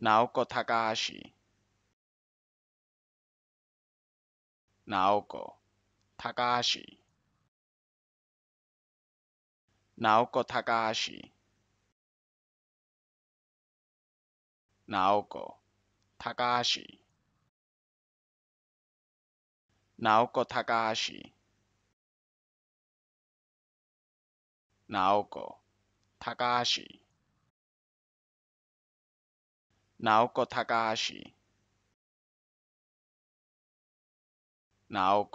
Naoko Takahashi. Naoko Takahashi. Naoko Takahashi. Naoko Takahashi. Naoko Takahashi. Naoko Takahashi. ナオコ・タカハシナ